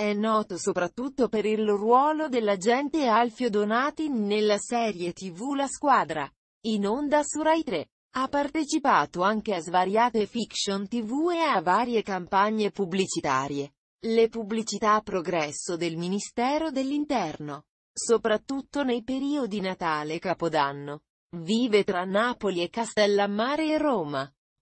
È noto soprattutto per il ruolo dell'agente Alfio Donati nella serie tv La Squadra, in onda su Rai 3. Ha partecipato anche a svariate fiction tv e a varie campagne pubblicitarie. Le pubblicità a progresso del Ministero dell'Interno, soprattutto nei periodi Natale e Capodanno. Vive tra Napoli e Castellammare e Roma.